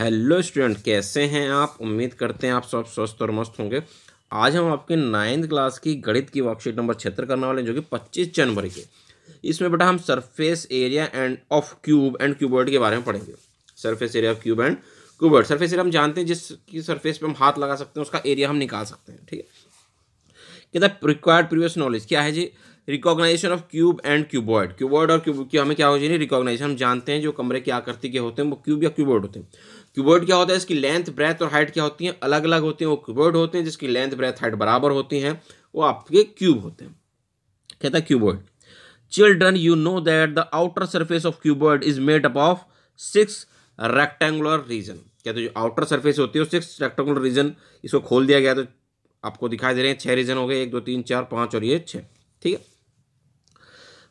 hello student कैसे हैं आप उम्मीद करते हैं आप सब स्वस्थ और मस्त होंगे आज हम आपके नाइन्थ क्लास की गणित की वर्कशीट नंबर छिहत्तर करने वाले हैं जो कि पच्चीस जनवरी के इसमें बेटा हम surface area and of cube and cuboid के बारे में पढ़ेंगे surface area of cube and cuboid surface area हम जानते हैं जिसकी सरफेस पर हम हाथ लगा सकते हैं उसका एरिया हम निकाल सकते हैं ठीक है कहता रिक्वायर्ड प्रीवियस नॉलेज क्या है जी recognisation of cube and cuboid cuboid और क्यूब की हमें क्या हो जाए रिकॉग्नाइजेशन हम जानते हैं जो कमरे के आकृति के होते हैं वो क्यूब या क्यूबोर्ड होते हैं क्यूबर्ड क्या होता है इसकी लेंथ ब्रेथ और हाइट क्या होती है अलग अलग होती हैं वो क्यूबर्ड होते हैं जिसकी लेंथ ब्रेथ हाइट बराबर होती हैं वो आपके क्यूब होते हैं कहता है cuboid children you know that the outer surface of cuboid is made up of six rectangular region कहते जो आउटर सर्फेस होती है सिक्स रेक्टेंगुलर रीजन इसको खोल दिया गया तो आपको दिखाई दे रहे हैं छह रीजन हो गए एक दो तीन चार पाँच और ये छः ठीक है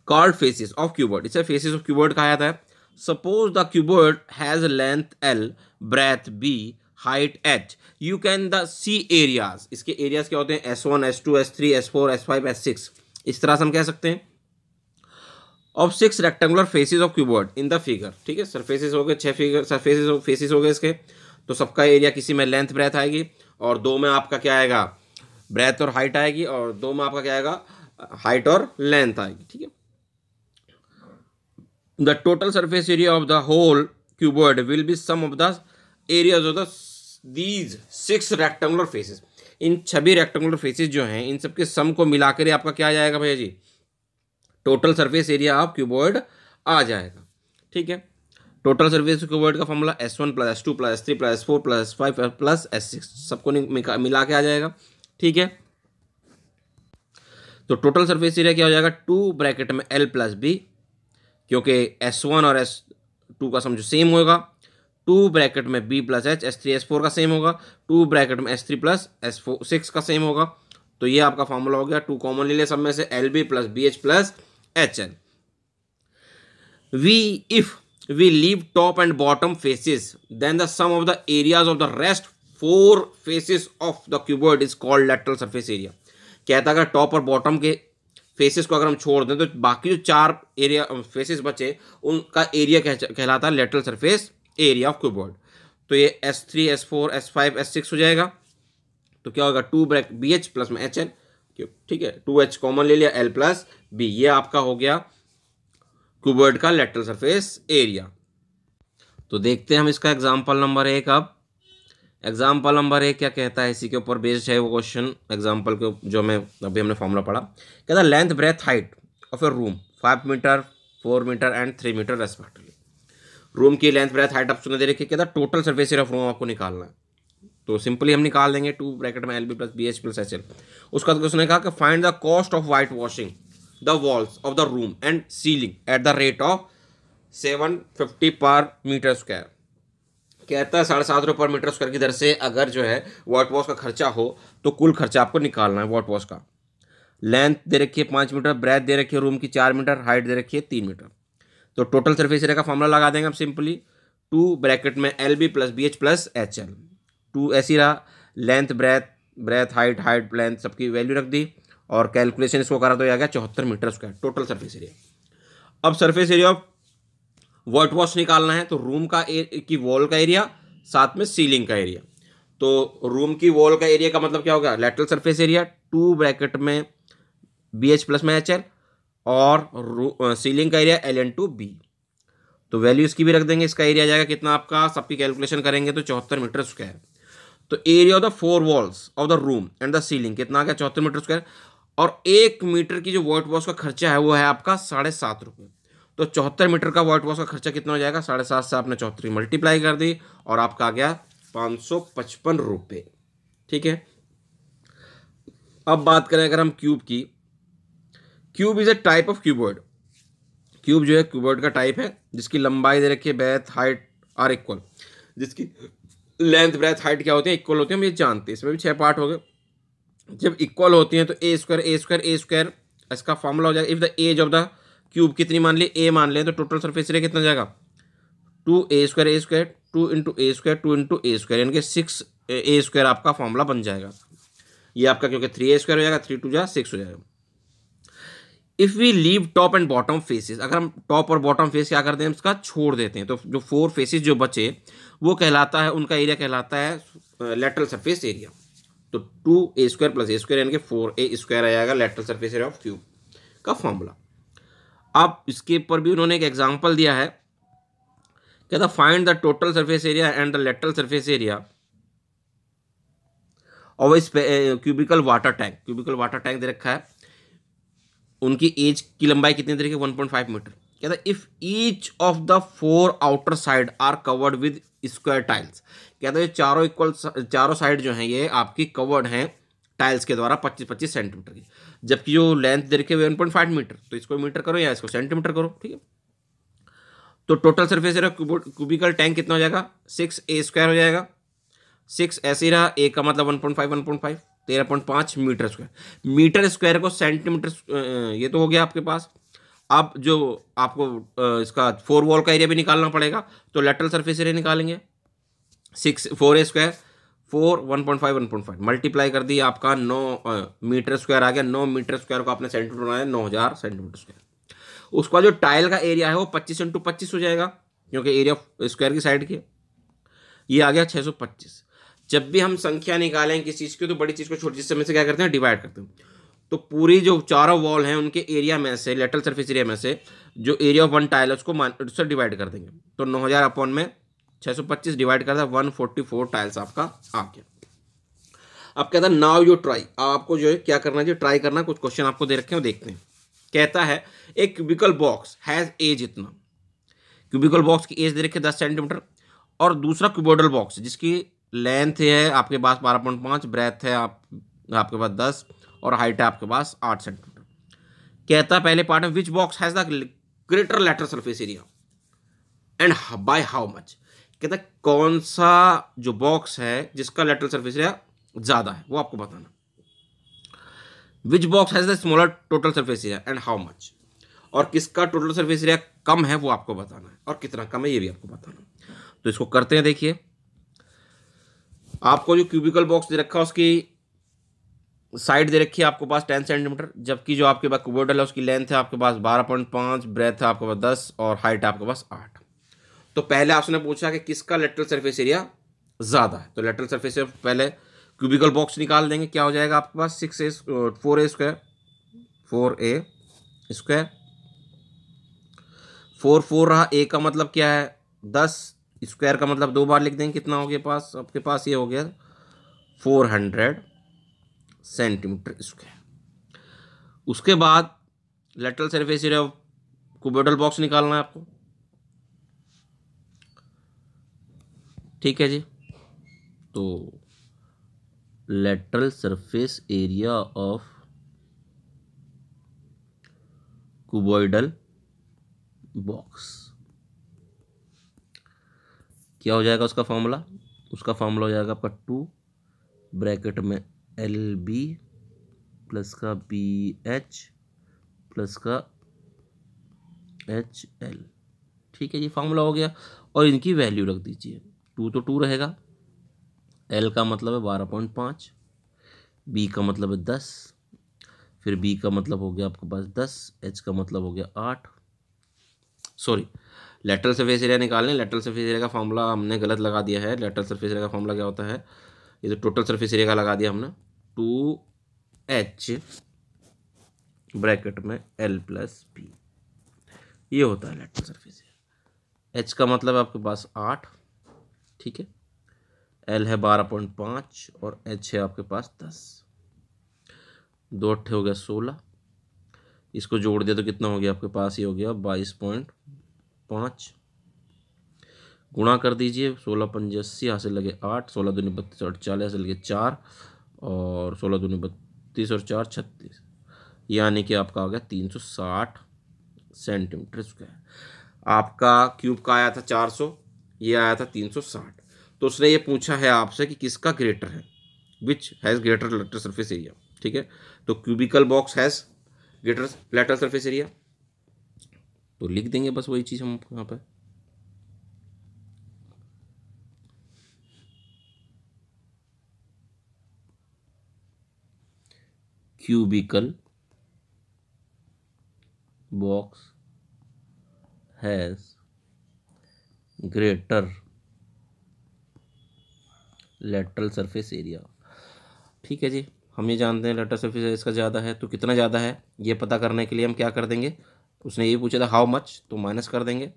कॉल्ड फेसिस ऑफ क्यूबर्ड इसे फेसिस ऑफ क्यूबर्ड कहा जाता है suppose the cubed has length L, breadth B, height H you can the see areas इसके एरियाज क्या होते हैं S one S two S three S four S five S six इस तरह से हम कह सकते हैं of six rectangular faces of cuboid in the figure ठीक है सरफेसेस हो गए छः फिगर सरफेसेस फेसेस हो गए इसके तो सबका एरिया किसी में लेंथ ब्रेथ आएगी और दो में आपका क्या आएगा ब्रेथ और हाइट आएगी और दो में आपका क्या आएगा हाइट और लेंथ आएगी ठीक है the total surface area of the whole cuboid will be sum of the areas of the these six rectangular faces इन छबी रेक्टेंगुलर फेसेस जो हैं इन सबके सम को मिलाकर आपका क्या आ जाएगा भैया जी total surface area of cuboid आ जाएगा ठीक है टोटल सरफेस क्यूबॉइड का formula S one plus S two plus S three plus S four plus S five plus S six सबको मिला के आ जाएगा ठीक है तो टोटल सरफेस एरिया क्या हो जाएगा टू ब्रैकेट में एल प्लस बी क्योंकि एस वन और एस टू का समझो सेम होगा टू ब्रैकेट में B plus H S three S four का सेम होगा टू ब्रैकेट में S three plus S four six का सेम होगा तो ये आपका फॉर्मूला हो गया टू कॉमन ले लिया सब में से L B plus B H plus H and we if we leave top and bottom faces then the sum of the areas of the rest four faces of the cuboid is called lateral surface area कहता अगर top और bottom के faces को अगर हम छोड़ दें तो बाकी जो चार एरिया फेसेस बचे उनका एरिया कहलाता है lateral surface area of cuboid तो ये S three S four S five S six हो जाएगा तो क्या होगा two bracket B H plus में एच एल ठीक है टू एच कॉमन ले लिया एल प्लस बी ये आपका हो गया क्यूबॉर्ड का लेटरल सरफेस एरिया तो देखते हैं हम इसका एग्जाम्पल नंबर एक अब एग्जाम्पल नंबर एक क्या कहता है इसी के ऊपर बेस्ड है वो क्वेश्चन एग्जाम्पल के जो हमें अभी हमने फॉर्मूला पढ़ा कहता है length breadth height of a room five metre four metre and three metre respectively room की लेंथ ब्रेथ हाइट आप सुनने दे रखिए कहता है total surface area of room आपको निकालना है तो सिंपली हम निकाल देंगे टू ब्रैकेट में L B plus B H plus H L उसका बाद उसने कहा कि find the cost of white washing the walls of the room and ceiling at the rate of seven fifty per metre square कहता है साढ़े सात रुपये पर मीटर स्क्वायर की दर से अगर जो है वाट वॉश का खर्चा हो तो कुल खर्चा आपको निकालना है वाट वॉश का लेंथ दे रखी है पाँच मीटर ब्रेथ दे रखी है रूम की चार मीटर हाइट दे रखी है तीन मीटर तो टोटल सर्फेस एरिया का फॉर्मूला लगा देंगे आप सिंपली टू ब्रैकेट में L B plus B H plus H L two ऐसी रहा length breadth breadth height height length सबकी वैल्यू रख दी और कैलकुलेशन इसको करा तो आ गया चौहत्तर metre square total surface area अब सर्फेस एरिया ऑफ वर्ट वॉश निकालना है तो रूम का की वॉल का एरिया साथ में सीलिंग का एरिया तो रूम की वॉल का एरिया का मतलब क्या होगा lateral surface area two bracket में बी एच प्लस में एच एल और सीलिंग का area L into B तो वैल्यू इसकी भी रख देंगे इसका एरिया जाएगा कितना आपका सबकी कैलकुलेशन करेंगे तो चौहत्तर मीटर स्क्वायर तो area of the four walls of the room and the ceiling कितना आ गया चौहत्तर मीटर स्क्वायर और एक मीटर की जो वर्ट वॉश का खर्चा है वो है आपका साढ़े सात रुपये तो चौहत्तर मीटर का वाइट वॉश का खर्चा कितना हो जाएगा साढ़े सात से आपने चौहत्तर मल्टीप्लाई कर दी और आपका आ गया पाँच सौ पचपन रुपये ठीक है अब बात करें अगर हम क्यूब की cube is a type of cuboid cube जो है क्यूबर्ड का टाइप है जिसकी लंबाई दे रखी है बैथ हाइट आर इक्वल जिसकी लेंथ ब्रेथ हाइट क्या होती है इक्वल होती है हम ये जानते हैं इसमें भी छह पार्ट हो गए जब इक्वल होती हैं तो A square A square A square इसका फॉर्मूला हो जाएगा if the edge of the cube कितनी मान ली ए मान लें तो टोटल सरफेस एरिया कितना जाएगा two A square A square two into A square two into A square यानी कि सिक्स ए स्क्वायर आपका फॉर्मूला बन जाएगा ये आपका क्योंकि थ्री ए स्क्वायर हो जाएगा थ्री टू जा सिक्स हो जाएगा if we leave top and bottom faces अगर हम टॉप और बॉटम फेस क्या करते हैं इसका छोड़ देते हैं तो जो फोर फेसेस जो बचे वो कहलाता है उनका एरिया कहलाता है लेटरल सरफेस एरिया तो two A square plus A square यानी कि फोर ए स्क्वायर आ जाएगा lateral surface area of cube का फॉर्मूला अब इसके पर भी उन्होंने एक एग्जाम्पल दिया है कहता find the total surface area and the lateral surface area और इस cubical water tank cubical water tank दे रखा है उनकी एज की लंबाई कितनी दे रखी है फाइव मीटर कहता if each of the four outer side are covered with square tiles कहता है चारों इक्वल चारों साइड जो हैं ये आपकी कवर्ड हैं टाइल्स के द्वारा पच्चीस पच्चीस सेंटीमीटर की जबकि जो लेंथ दे रखी है वन मीटर तो इसको मीटर करो या इसको सेंटीमीटर करो ठीक है तो टोटल सर्फेस रहा क्यूबिकल टैंक कितना हो जाएगा सिक्स ए स्क्वायर हो जाएगा सिक्स ऐसे ही रहा ए का मतलब one point five one point five तेरह पॉइंट पाँच मीटर स्क्वायर मीटर स्क्वायर को सेंटीमीटर ये तो हो गया आपके पास अब जो आपको इसका फोर वॉल का एरिया भी निकालना पड़ेगा तो लेटरल सर्फेस एरिया निकालेंगे six four A square four one point five one point five multiply कर दिया आपका नौ मीटर स्क्वायर आ गया नौ मीटर स्क्वायर को आपने सेंटीमीटर बनाया नौ हज़ार सेंटीमीटर स्क्वायर उसका जो टाइल का एरिया है वो पच्चीस इंटू पच्चीस हो जाएगा क्योंकि एरिया स्क्वायर की साइड की ये आ गया छः सौ पच्चीस जब भी हम संख्या निकालें किसी चीज़ की तो बड़ी चीज़ को छोटी चीज़ से से क्या करते हैं डिवाइड करते हैं तो पूरी जो चारों वॉल हैं उनके एरिया में से लेटल सर्फिस एरिया में से जो एरिया ऑफ वन टाइल है उसको मान उससे डिवाइड कर देंगे तो नौ हज़ार अपॉन में 625 डिवाइड कर दिया 144 टाइल्स आपका आ गया अब कहता है नाव यू ट्राई आपको जो है क्या करना चाहिए ट्राई करना कुछ क्वेश्चन आपको दे रखे हैं देखते हैं कहता है एक क्यूबिकल बॉक्स हैज़ एज इतना क्यूबिकल बॉक्स की एज दे रखी है दस सेंटीमीटर और दूसरा क्यूबोडल बॉक्स जिसकी लेंथ है आपके पास बारह पॉइंट पाँच ब्रेथ है आप आपके पास दस और हाइट है आपके पास आठ सेंटीमीटर कहता पहले पार्ट में which box has the greater later surface area and by how much कहता है कौन सा जो बॉक्स है जिसका लेटरल सर्फेस एरिया ज़्यादा है वो आपको बताना which box has the smaller total surface area and how much और किसका टोटल सर्फेस एरिया कम है वो आपको बताना है और कितना कम है ये भी आपको बताना तो इसको करते हैं देखिए आपको जो क्यूबिकल बॉक्स दे रखा है उसकी साइड दे रखी है आपके पास टेन सेंटीमीटर जबकि जो आपके पास कुबोडल है उसकी लेंथ है आपके पास बारह पॉइंट पाँच ब्रेथ है आपके पास दस और हाइट है आपके पास आठ तो पहले आपने पूछा कि किसका लेटरल सरफेस एरिया ज़्यादा है तो लेटरल सरफेस एरिया पहले क्यूबिकल बॉक्स निकाल देंगे क्या हो जाएगा आपके पास six A four A square four A square four four रहा ए का मतलब क्या है दस स्क्वायर का मतलब दो बार लिख देंगे कितना हो गया पास आपके पास ये हो गया फोर हंड्रेड सेंटीमीटर स्क्वायर उसके बाद lateral surface area cubical box निकालना है आपको ठीक है जी तो lateral surface area of cuboidal box क्या हो जाएगा उसका फॉर्मूला उसका फॉर्मूला हो जाएगा आपका टू ब्रैकेट में एल बी प्लस का बी एच प्लस का एच एल ठीक है ये फार्मूला हो गया और इनकी वैल्यू रख दीजिए टू तो टू रहेगा एल का मतलब है बारह पॉइंट पाँच बी का मतलब है दस फिर बी का मतलब हो गया आपके पास दस एच का मतलब हो गया आठ सॉरी लेटरल सरफेस एरिया निकालने लेटरल सरफेस एरिया का फॉर्मूला हमने गलत लगा दिया है लेटरल सरफेस एरिया का फॉर्मूला क्या होता है ये तो टोटल सरफेस एरिया का लगा दिया हमने टू एच ब्रैकेट में एल प्लस पी ये होता है लेटरल सरफेस एरिया एच का मतलब है आपके पास आठ ठीक है एल है बारह पॉइंट पाँच और एच है आपके पास दस दो अट्ठे हो गया सोलह इसको जोड़ दिया तो कितना हो गया आपके पास ये हो गया बाईस पॉइंट पाँच गुणा कर दीजिए सोलह पंजासी यहाँ से लगे आठ सोलह दूनी बत्तीस चालीस से लगे चार और सोलह दूनी बत्तीस और चार छत्तीस यानी कि आपका आ गया तीन सौ साठ सेंटीमीटर स्क्वायर आपका क्यूब का आया था चार सौ ये आया था तीन सौ साठ तो उसने ये पूछा है आपसे कि किसका ग्रेटर है which has greater later surface area ठीक है तो cubical box has greater later surface area तो लिख देंगे बस वही चीज़ हम यहाँ पर cubical box has greater lateral surface area ठीक है जी हम ये जानते हैं लेटरल सरफेस एरिया इसका ज़्यादा है तो कितना ज़्यादा है ये पता करने के लिए हम क्या कर देंगे उसने ये पूछा था हाउ मच तो माइनस कर देंगे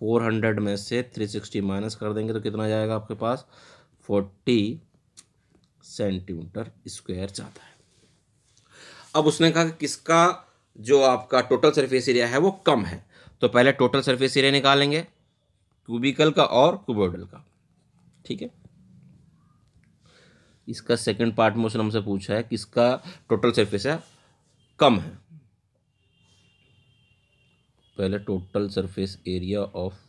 फोर हंड्रेड में से थ्री सिक्सटी माइनस कर देंगे तो कितना जाएगा आपके पास फोर्टी सेंटीमीटर स्क्वायर जाता है अब उसने कहा कि किसका जो आपका टोटल सरफेस एरिया है वो कम है तो पहले टोटल सरफेस एरिया निकालेंगे क्यूबिकल का और क्यूबोडल का ठीक है इसका सेकंड पार्ट मोशन हमसे पूछा है किसका टोटल सरफेस है कम है पहले total surface area of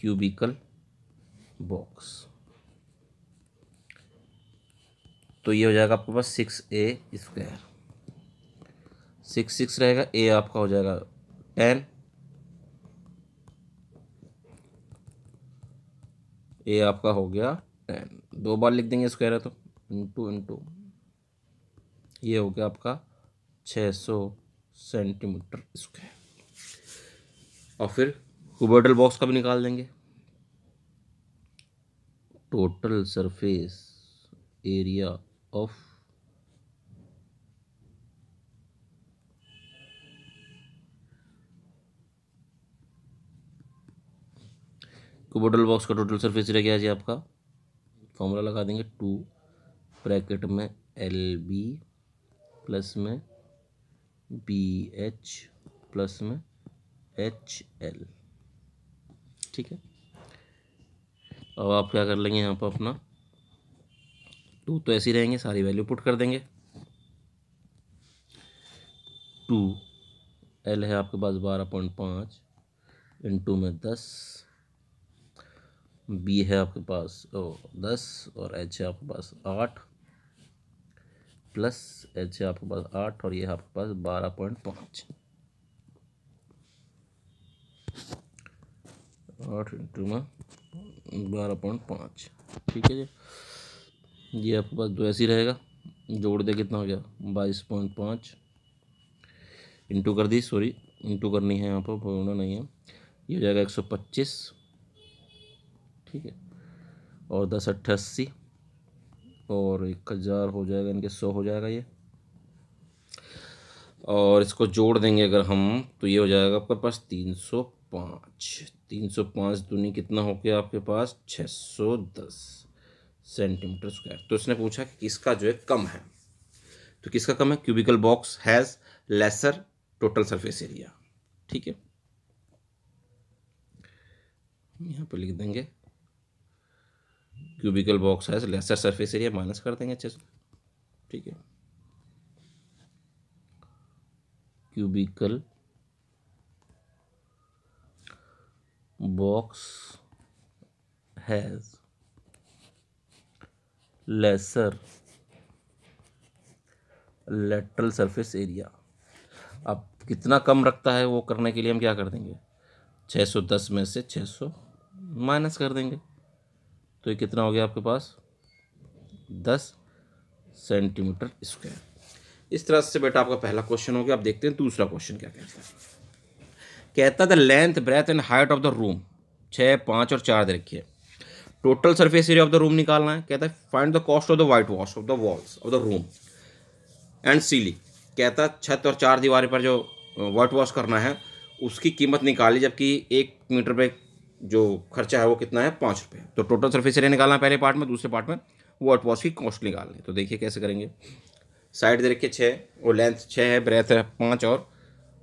cubical box तो ये हो जाएगा आपके पास six A square six six रहेगा ए आपका हो जाएगा टेन ये आपका हो गया टेन दो बार लिख देंगे स्क्वायर है तो इंटू इंटू ये हो गया आपका छः सौ सेंटीमीटर स्क्वायर और फिर कुबर्टल बॉक्स का भी निकाल देंगे total surface area of cuboidal box का टोटल सरफेस एरिया क्या है जी आपका फॉर्मूला लगा देंगे टू ब्रैकेट में एल बी प्लस में बी एच प्लस में एच एल ठीक है अब आप क्या कर लेंगे यहाँ पर अपना टू तो ऐसे ही रहेंगे सारी वैल्यू पुट कर देंगे टू एल है आपके पास बारह पॉइंट पाँच इंटू में दस बी है आपके पास ओ दस और एच है आपके पास आठ प्लस एच है आपके पास आठ और ये है आपके पास बारह पॉइंट पाँच आठ इंटू में बारह पॉइंट पाँच ठीक है जी ये आपके पास दो ऐसी रहेगा जोड़ दे कितना हो गया बाईस पॉइंट पाँच इंटू कर दी सॉरी इंटू करनी है यहाँ पर होना नहीं है ये हो जाएगा एक सौ पच्चीस ठीक है और दस अट्ठासी और एक हज़ार हो जाएगा इनके सौ हो जाएगा ये और इसको जोड़ देंगे अगर हम तो ये हो जाएगा आपके पास तीन सौ पाँच तीन सौ पाँच दूनी कितना हो गया आपके पास छः सौ दस सेंटीमीटर स्क्वायर तो इसने पूछा कि किसका जो है कम है तो किसका कम है cubical box has lesser total surface area ठीक है यहाँ पर लिख देंगे क्यूबिकल बॉक्स है लेसर सरफेस एरिया माइनस कर देंगे अच्छे से ठीक है cubical box has lesser lateral surface area अब कितना कम रखता है वो करने के लिए हम क्या कर देंगे 610 में से 600 माइनस कर देंगे तो ये कितना हो गया आपके पास दस सेंटीमीटर स्क्वायर इस तरह से बेटा आपका पहला क्वेश्चन हो गया आप देखते हैं दूसरा क्वेश्चन क्या कहता है कहता है the length breadth and height of the room छः पाँच और चार दे रखिए total surface area of the room निकालना है कहता है find the cost of the white wash of the walls of the room and ceiling कहता है छत और चार दीवारें पर जो वाइट वॉश करना है उसकी कीमत निकाली जबकि एक मीटर पर जो खर्चा है वो कितना है पाँच रुपये तो टोटल सरफेस एरिया निकालना पहले पार्ट में दूसरे पार्ट में वो की कॉस्ट निकालनी तो देखिए कैसे करेंगे साइड दे रखिए छः वो लेंथ छः है ब्रेथ है पाँच और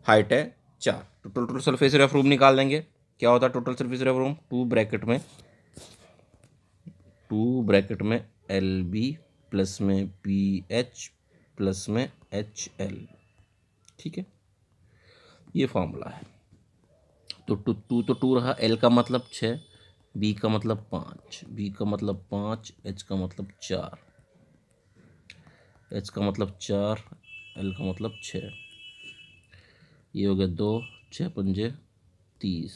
हाइट है चार तो total surface area of room निकाल देंगे क्या होता है total surface area of room two bracket में टू ब्रैकेट में एल बी प्लस में पी एच प्लस में एच एल ठीक है ये फॉर्मूला है तो टू टू तो टू रहा एल का मतलब छः बी का मतलब पाँच बी का मतलब पाँच एच का मतलब चार एच का मतलब चार एल का मतलब छः ये हो गया दो छः पंजे तीस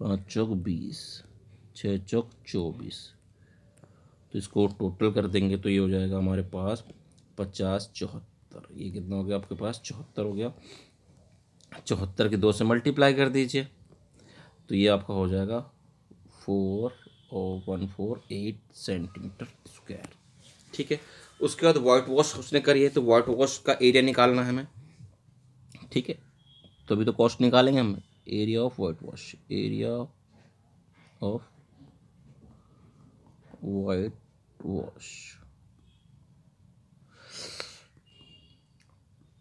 पाँच चौक बीस छः चौक चौबीस तो इसको टोटल कर देंगे तो ये हो जाएगा हमारे पास पचास चौहत्तर ये कितना हो गया आपके पास चौहत्तर हो गया चौहत्तर के दो से मल्टीप्लाई कर दीजिए तो ये आपका हो जाएगा four O one four eight centimetre square ठीक है उसके बाद वाइट वॉश उसने करी है तो वाइट वॉश का एरिया निकालना है हमें ठीक है तो अभी तो कॉस्ट निकालेंगे हम area of white wash area of white wash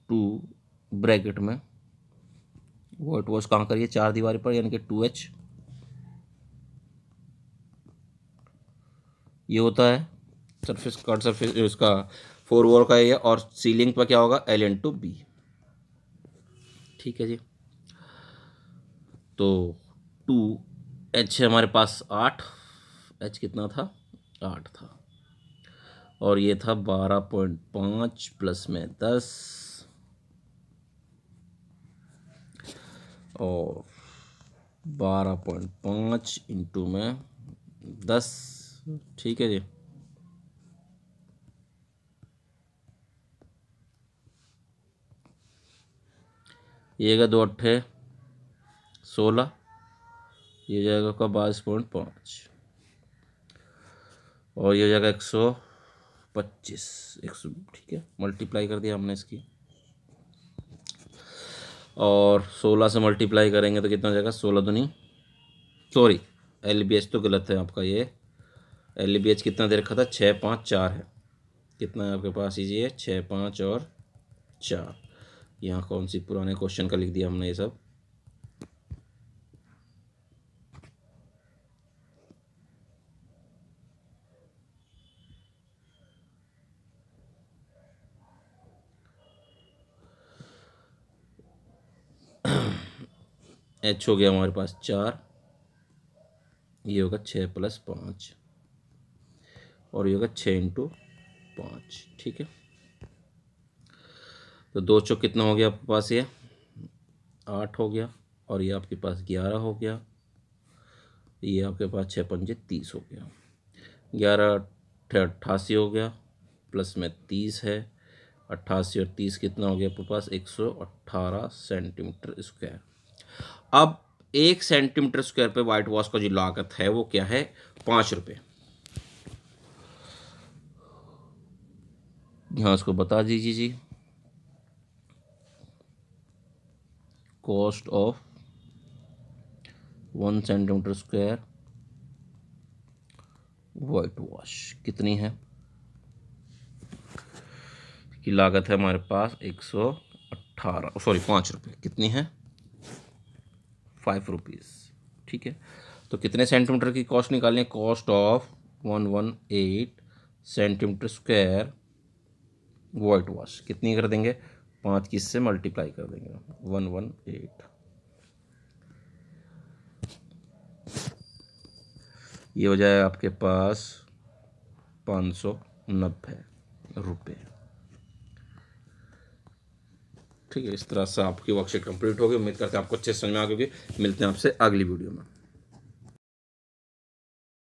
two bracket में वो इट वॉज कहाँ करिए चार दीवारी पर यानी कि टू एच ये होता है सरफेस कट सरफेस इसका फोर वोर का ये और सीलिंग पर क्या होगा एल एन टू बी ठीक है जी तो टू एच है हमारे पास आठ एच कितना था आठ था और ये था बारह पॉइंट पाँच प्लस में दस और बारह पॉइंट पाँच इंटू में दस ठीक है जी ये का दो अट्ठे सोलह ये जाएगा का बाईस पॉइंट पाँच और ये जाएगा एक सौ पच्चीस एक सौ ठीक है मल्टीप्लाई कर दिया हमने इसकी और सोलह से मल्टीप्लाई करेंगे तो कितना हो जाएगा सोलह दुनी सॉरी एल बी एच तो गलत है आपका ये एल बी एच कितना दे रखा था छः पाँच चार है कितना है आपके पास ये छः पाँच और चार यहाँ कौन सी पुराने क्वेश्चन का लिख दिया हमने ये सब एच हो गया हमारे पास चार ये होगा छः प्लस पाँच और ये होगा छः इंटू पाँच ठीक है तो दो चौक कितना हो गया आपके पास ये आठ हो गया और ये आपके पास ग्यारह हो गया ये आपके पास छः पंजे तीस हो गया ग्यारह अट्ठासी हो गया प्लस में तीस है अट्ठासी और तीस कितना हो गया आपके पास एक सौ अट्ठारह सेंटीमीटर स्क्वायर अब एक सेंटीमीटर स्क्वायर पे वाइट वॉश का जो लागत है वो क्या है पांच रुपये यहां इसको बता दीजिए जी cost of one centimetre square white wash कितनी है की लागत है हमारे पास एक सौ अट्ठारह सॉरी पांच रुपए कितनी है फाइव रुपीज़ ठीक है तो कितने सेंटीमीटर की कॉस्ट है cost of one one eight centimetre square white wash कितनी कर देंगे पाँच की इससे मल्टीप्लाई कर देंगे वन वन एट ये हो जाए आपके पास पाँच सौ नब्बे रुपये ठीक है इस तरह से आपकी वर्कशीट कंप्लीट होगी उम्मीद करते हैं आपको अच्छे समझ में आ क्योंकि मिलते हैं आपसे अगली वीडियो में